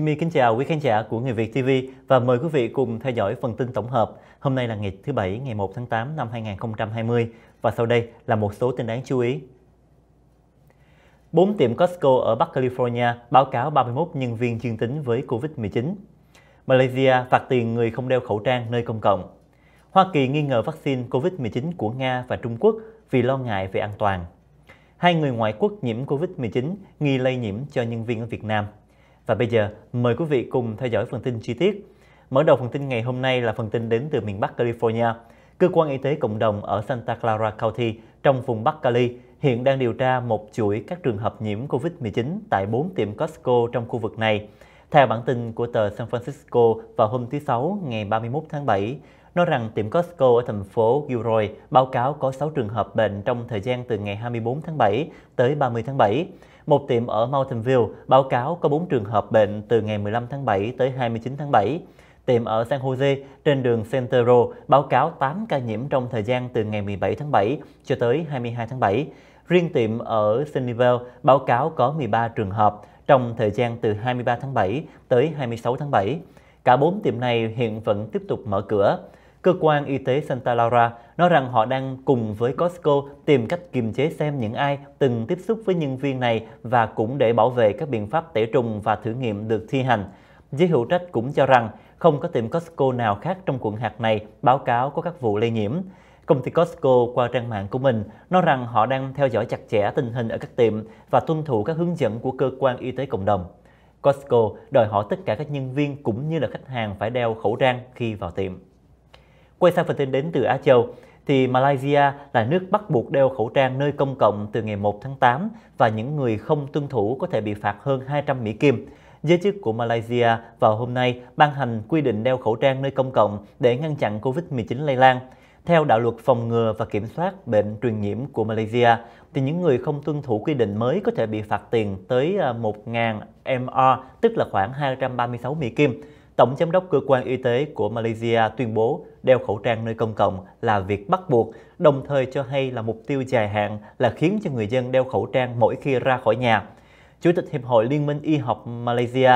Jimmy kính chào quý khán giả của Người Việt TV và mời quý vị cùng theo dõi phần tin tổng hợp. Hôm nay là ngày thứ Bảy, ngày 1 tháng 8 năm 2020 và sau đây là một số tin đáng chú ý. Bốn tiệm Costco ở Bắc California báo cáo 31 nhân viên dương tính với Covid-19. Malaysia phạt tiền người không đeo khẩu trang nơi công cộng. Hoa Kỳ nghi ngờ vaccine Covid-19 của Nga và Trung Quốc vì lo ngại về an toàn. Hai người ngoại quốc nhiễm Covid-19 nghi lây nhiễm cho nhân viên ở Việt Nam. Và bây giờ mời quý vị cùng theo dõi phần tin chi tiết. Mở đầu phần tin ngày hôm nay là phần tin đến từ miền Bắc California. Cơ quan y tế cộng đồng ở Santa Clara County trong vùng Bắc Cali hiện đang điều tra một chuỗi các trường hợp nhiễm COVID-19 tại 4 tiệm Costco trong khu vực này. Theo bản tin của tờ San Francisco vào hôm thứ Sáu ngày 31 tháng 7, nói rằng tiệm Costco ở thành phố Gilroy báo cáo có 6 trường hợp bệnh trong thời gian từ ngày 24 tháng 7 tới 30 tháng 7 một tiệm ở Mountain View báo cáo có 4 trường hợp bệnh từ ngày 15 tháng 7 tới 29 tháng 7. Tiệm ở San Jose trên đường Centero báo cáo 8 ca nhiễm trong thời gian từ ngày 17 tháng 7 cho tới 22 tháng 7. Riêng tiệm ở Sunnyvale báo cáo có 13 trường hợp trong thời gian từ 23 tháng 7 tới 26 tháng 7. Cả 4 tiệm này hiện vẫn tiếp tục mở cửa. Cơ quan y tế Santa Laura nói rằng họ đang cùng với Costco tìm cách kiềm chế xem những ai từng tiếp xúc với nhân viên này và cũng để bảo vệ các biện pháp tẩy trùng và thử nghiệm được thi hành. Giới hữu trách cũng cho rằng không có tiệm Costco nào khác trong quận hạt này báo cáo có các vụ lây nhiễm. Công ty Costco qua trang mạng của mình nói rằng họ đang theo dõi chặt chẽ tình hình ở các tiệm và tuân thủ các hướng dẫn của cơ quan y tế cộng đồng. Costco đòi hỏi tất cả các nhân viên cũng như là khách hàng phải đeo khẩu trang khi vào tiệm. Quay sang phần tin đến từ Á Châu, thì Malaysia là nước bắt buộc đeo khẩu trang nơi công cộng từ ngày 1 tháng 8 và những người không tuân thủ có thể bị phạt hơn 200 Mỹ Kim. Giới chức của Malaysia vào hôm nay ban hành quy định đeo khẩu trang nơi công cộng để ngăn chặn COVID-19 lây lan. Theo đạo luật phòng ngừa và kiểm soát bệnh truyền nhiễm của Malaysia, thì những người không tuân thủ quy định mới có thể bị phạt tiền tới 1.000 ờ, MR, tức là khoảng 236 Mỹ Kim. Tổng giám đốc cơ quan y tế của Malaysia tuyên bố đeo khẩu trang nơi công cộng là việc bắt buộc, đồng thời cho hay là mục tiêu dài hạn là khiến cho người dân đeo khẩu trang mỗi khi ra khỏi nhà. Chủ tịch Hiệp hội Liên minh Y học Malaysia,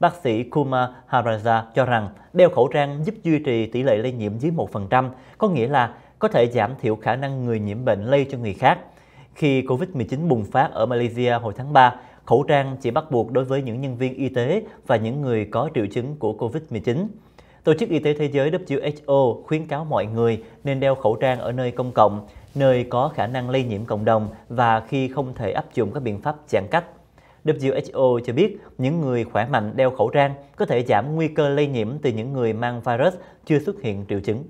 bác sĩ Kumar Haraja cho rằng đeo khẩu trang giúp duy trì tỷ lệ lây nhiễm dưới 1%, có nghĩa là có thể giảm thiểu khả năng người nhiễm bệnh lây cho người khác. Khi COVID-19 bùng phát ở Malaysia hồi tháng 3, khẩu trang chỉ bắt buộc đối với những nhân viên y tế và những người có triệu chứng của COVID-19. Tổ chức Y tế Thế giới WHO khuyến cáo mọi người nên đeo khẩu trang ở nơi công cộng, nơi có khả năng lây nhiễm cộng đồng và khi không thể áp dụng các biện pháp giãn cách. WHO cho biết những người khỏe mạnh đeo khẩu trang có thể giảm nguy cơ lây nhiễm từ những người mang virus chưa xuất hiện triệu chứng.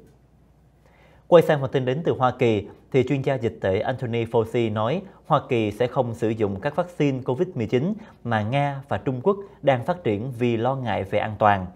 Quay sang một tin đến từ Hoa Kỳ, thì chuyên gia dịch tễ Anthony Fauci nói Hoa Kỳ sẽ không sử dụng các vaccine COVID-19 mà Nga và Trung Quốc đang phát triển vì lo ngại về an toàn.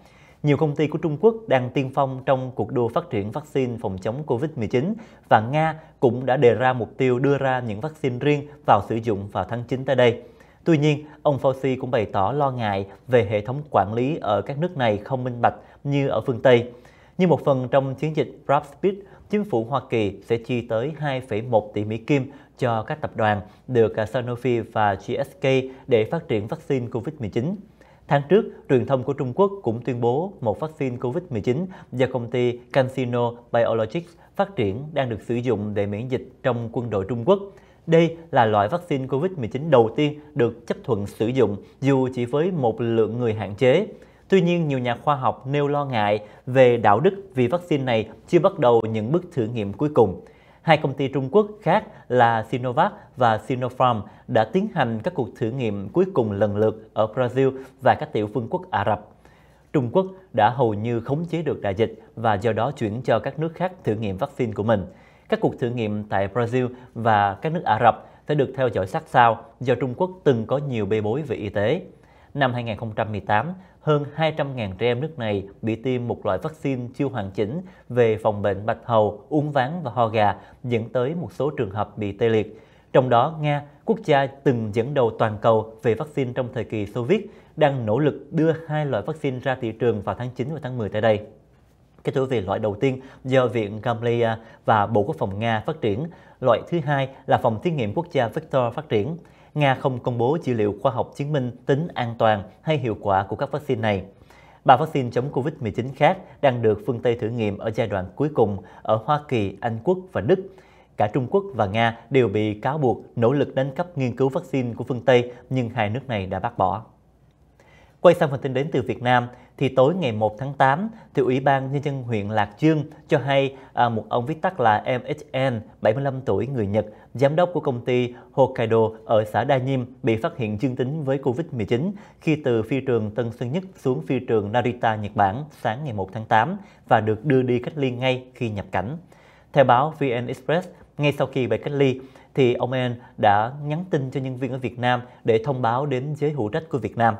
Nhiều công ty của Trung Quốc đang tiên phong trong cuộc đua phát triển vaccine phòng chống COVID-19 và Nga cũng đã đề ra mục tiêu đưa ra những vaccine riêng vào sử dụng vào tháng 9 tới đây. Tuy nhiên, ông Fauci cũng bày tỏ lo ngại về hệ thống quản lý ở các nước này không minh bạch như ở phương Tây. Như một phần trong chiến dịch "Rapid". Pitt chính phủ Hoa Kỳ sẽ chi tới 2,1 tỷ Mỹ Kim cho các tập đoàn được à, Sanofi và GSK để phát triển vaccine COVID-19. Tháng trước, truyền thông của Trung Quốc cũng tuyên bố một vaccine COVID-19 do công ty CanSino Biologics phát triển đang được sử dụng để miễn dịch trong quân đội Trung Quốc. Đây là loại vaccine COVID-19 đầu tiên được chấp thuận sử dụng dù chỉ với một lượng người hạn chế. Tuy nhiên, nhiều nhà khoa học nêu lo ngại về đạo đức vì vaccine này chưa bắt đầu những bước thử nghiệm cuối cùng. Hai công ty Trung Quốc khác là Sinovac và Sinopharm đã tiến hành các cuộc thử nghiệm cuối cùng lần lượt ở Brazil và các tiểu vương quốc Ả Rập. Trung Quốc đã hầu như khống chế được đại dịch và do đó chuyển cho các nước khác thử nghiệm vaccine của mình. Các cuộc thử nghiệm tại Brazil và các nước Ả Rập sẽ được theo dõi sát sao do Trung Quốc từng có nhiều bê bối về y tế năm 2018, hơn 200.000 trẻ em nước này bị tiêm một loại vaccine chưa hoàn chỉnh về phòng bệnh bạch hầu, uống ván và ho gà, dẫn tới một số trường hợp bị tê liệt. Trong đó, Nga, quốc gia từng dẫn đầu toàn cầu về vaccine trong thời kỳ Xô Viết, đang nỗ lực đưa hai loại vaccine ra thị trường vào tháng 9 và tháng 10 tới đây. Cái thứ về loại đầu tiên do Viện Gamaleya và Bộ Quốc phòng Nga phát triển, loại thứ hai là Phòng Thí nghiệm Quốc gia Victor phát triển. Nga không công bố dữ liệu khoa học chứng minh tính an toàn hay hiệu quả của các vaccine này. Ba vaccine chống COVID-19 khác đang được phương Tây thử nghiệm ở giai đoạn cuối cùng ở Hoa Kỳ, Anh Quốc và Đức. Cả Trung Quốc và Nga đều bị cáo buộc nỗ lực đánh cắp nghiên cứu vaccine của phương Tây, nhưng hai nước này đã bác bỏ. Quay sang phần tin đến từ Việt Nam, thì tối ngày 1 tháng 8 thì Ủy ban Nhân dân huyện Lạc Dương cho hay à, một ông viết tắt là MSN, 75 tuổi người Nhật, giám đốc của công ty Hokkaido ở xã Đa Nhiêm bị phát hiện dương tính với Covid-19 khi từ phi trường Tân Sơn Nhất xuống phi trường Narita, Nhật Bản sáng ngày 1 tháng 8 và được đưa đi cách ly ngay khi nhập cảnh. Theo báo VN Express, ngay sau khi bị cách ly, thì ông En đã nhắn tin cho nhân viên ở Việt Nam để thông báo đến giới hữu trách của Việt Nam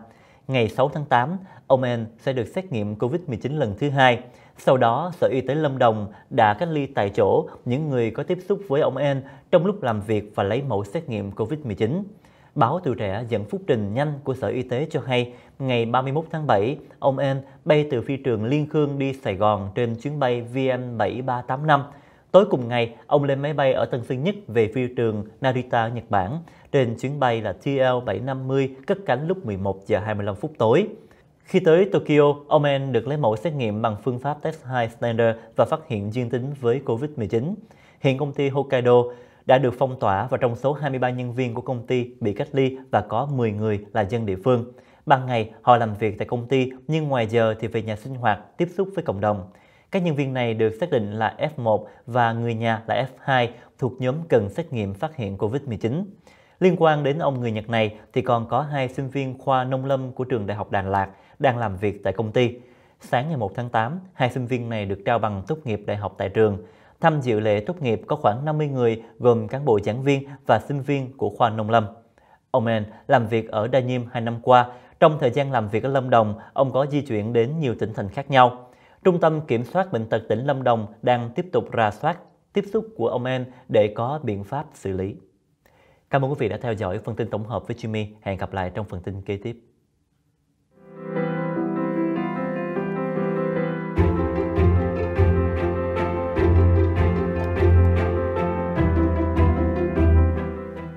ngày 6 tháng 8, ông En sẽ được xét nghiệm COVID-19 lần thứ hai. Sau đó, Sở Y tế Lâm Đồng đã cách ly tại chỗ những người có tiếp xúc với ông En trong lúc làm việc và lấy mẫu xét nghiệm COVID-19. Báo Tuổi Trẻ dẫn phúc trình nhanh của Sở Y tế cho hay, ngày 31 tháng 7, ông En bay từ phi trường Liên Khương đi Sài Gòn trên chuyến bay VN7385 Tối cùng ngày, ông lên máy bay ở Tân Sơn Nhất về phi trường Narita, Nhật Bản. Trên chuyến bay là TL750 cất cánh lúc 11 giờ 25 phút tối. Khi tới Tokyo, ông En được lấy mẫu xét nghiệm bằng phương pháp test high standard và phát hiện dương tính với COVID-19. Hiện công ty Hokkaido đã được phong tỏa và trong số 23 nhân viên của công ty bị cách ly và có 10 người là dân địa phương. Ban ngày, họ làm việc tại công ty nhưng ngoài giờ thì về nhà sinh hoạt, tiếp xúc với cộng đồng. Các nhân viên này được xác định là F1 và người nhà là F2 thuộc nhóm cần xét nghiệm phát hiện COVID-19. Liên quan đến ông người Nhật này thì còn có hai sinh viên khoa nông lâm của trường Đại học Đà Lạt đang làm việc tại công ty. Sáng ngày 1 tháng 8, hai sinh viên này được trao bằng tốt nghiệp đại học tại trường. Tham dự lễ tốt nghiệp có khoảng 50 người gồm cán bộ giảng viên và sinh viên của khoa nông lâm. Ông Men làm việc ở Đa Nhiêm 2 năm qua. Trong thời gian làm việc ở Lâm Đồng, ông có di chuyển đến nhiều tỉnh thành khác nhau. Trung tâm Kiểm soát Bệnh tật tỉnh Lâm Đồng đang tiếp tục rà soát tiếp xúc của ông En để có biện pháp xử lý. Cảm ơn quý vị đã theo dõi phần tin tổng hợp với Jimmy. Hẹn gặp lại trong phần tin kế tiếp.